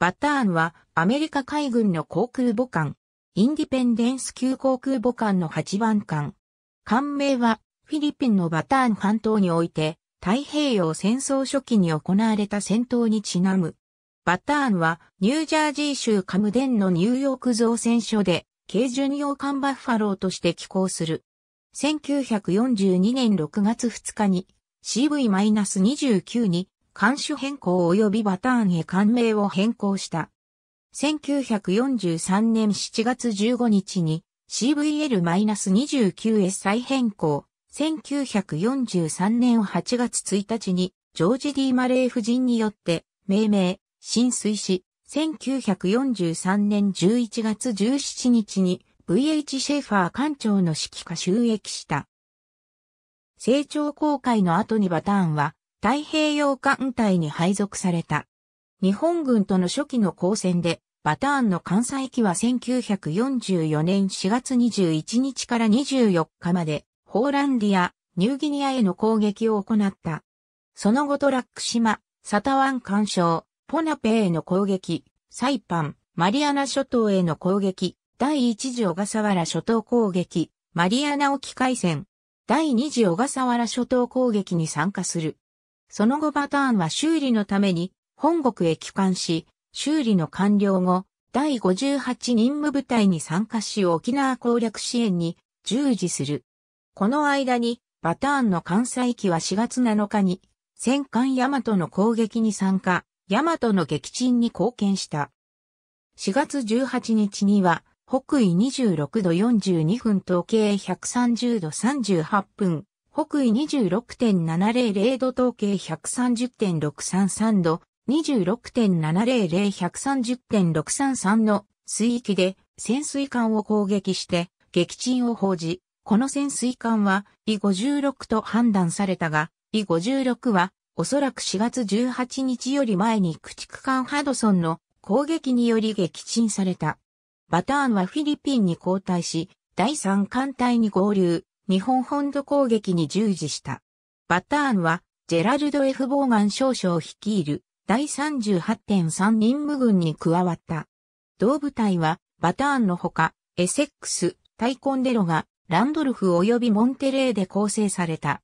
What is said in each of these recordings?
バターンはアメリカ海軍の航空母艦、インディペンデンス級航空母艦の8番艦。艦名はフィリピンのバターン半島において太平洋戦争初期に行われた戦闘にちなむ。バターンはニュージャージー州カムデンのニューヨーク造船所で軽巡洋艦バッファローとして寄港する。1942年6月2日に CV-29 に監視変更及びバターンへ艦名を変更した。1943年7月15日に CVL-29S 再変更。1943年8月1日にジョージ・ D・ マレー夫人によって命名、浸水し、1943年11月17日に VH シェファー艦長の指揮下収益した。成長公開の後にバターンは太平洋艦隊に配属された。日本軍との初期の交戦で、バターンの関西機は1944年4月21日から24日まで、ホーランディア、ニューギニアへの攻撃を行った。その後トラック島、サタワン干渉、ポナペへの攻撃、サイパン、マリアナ諸島への攻撃、第1次小笠原諸島攻撃、マリアナ沖海戦、第2次小笠原諸島攻撃に参加する。その後バターンは修理のために本国へ帰還し、修理の完了後、第58任務部隊に参加し沖縄攻略支援に従事する。この間に、バターンの関西機は4月7日に、戦艦ヤマトの攻撃に参加、ヤマトの撃沈に貢献した。4月18日には、北緯26度42分東経130度38分、北緯26.700度統計130.633度、26.700-130.633の水域で潜水艦を攻撃して撃沈を報じ、この潜水艦は e 56と判断されたが、e 56はおそらく4月18日より前に駆逐艦ハドソンの攻撃により撃沈された。バターンはフィリピンに交代し、第3艦隊に合流、日本本土攻撃に従事した。バターンは、ジェラルド・ F・ ボーガン少将率いる第38.3任務軍に加わった。同部隊は、バターンのほか、エセックス、タイコンデロが、ランドルフ及びモンテレーで構成された。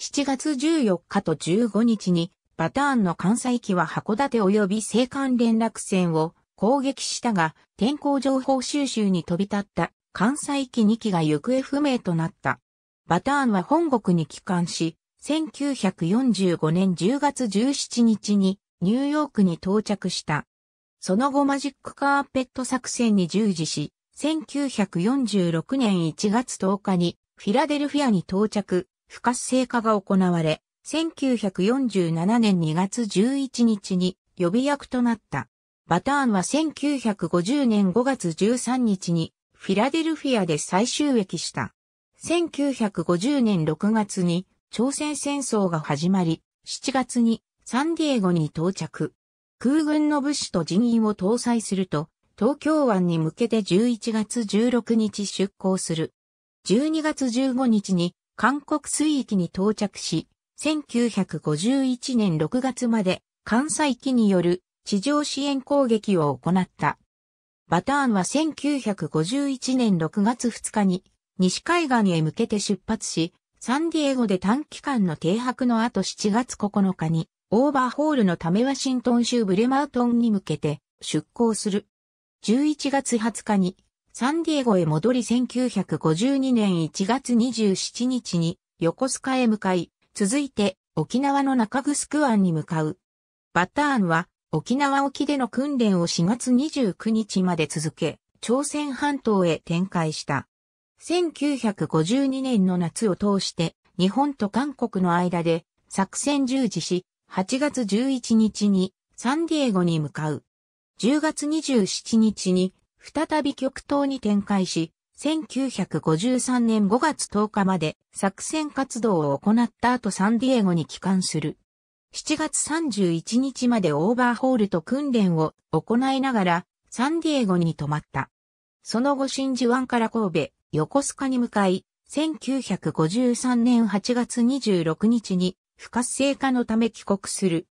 7月14日と15日に、バターンの関西機は函館及び青函連絡船を攻撃したが、天候情報収集に飛び立った関西機2機が行方不明となった。バターンは本国に帰還し、1945年10月17日にニューヨークに到着した。その後マジックカーペット作戦に従事し、1946年1月10日にフィラデルフィアに到着、不活性化が行われ、1947年2月11日に予備役となった。バターンは1950年5月13日にフィラデルフィアで最終駅した。1950年6月に朝鮮戦争が始まり、7月にサンディエゴに到着。空軍の物資と人員を搭載すると、東京湾に向けて11月16日出港する。12月15日に韓国水域に到着し、1951年6月まで関西機による地上支援攻撃を行った。バターンは1951年6月2日に西海岸へ向けて出発し、サンディエゴで短期間の停泊の後7月9日にオーバーホールのためワシントン州ブレマートンに向けて出港する。11月20日にサンディエゴへ戻り1952年1月27日に横須賀へ向かい、続いて沖縄の中城湾に向かう。バターンは沖縄沖での訓練を4月29日まで続け、朝鮮半島へ展開した。1952年の夏を通して、日本と韓国の間で作戦従事し、8月11日にサンディエゴに向かう。10月27日に再び極東に展開し、1953年5月10日まで作戦活動を行った後サンディエゴに帰還する。7月31日までオーバーホールと訓練を行いながら、サンディエゴに泊まった。その後新珠湾から神戸、横須賀に向かい、1953年8月26日に不活性化のため帰国する。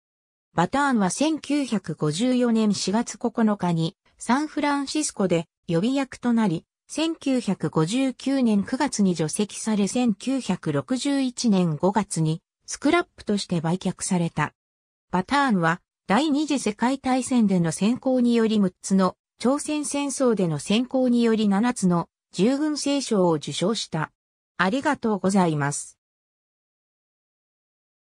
バターンは1954年4月9日にサンフランシスコで予備役となり、1959年9月に除籍され1961年5月にスクラップとして売却された。バターンは第二次世界大戦での先行により6つの、朝鮮戦争での先行により7つの従軍聖賞を受賞した。ありがとうございます。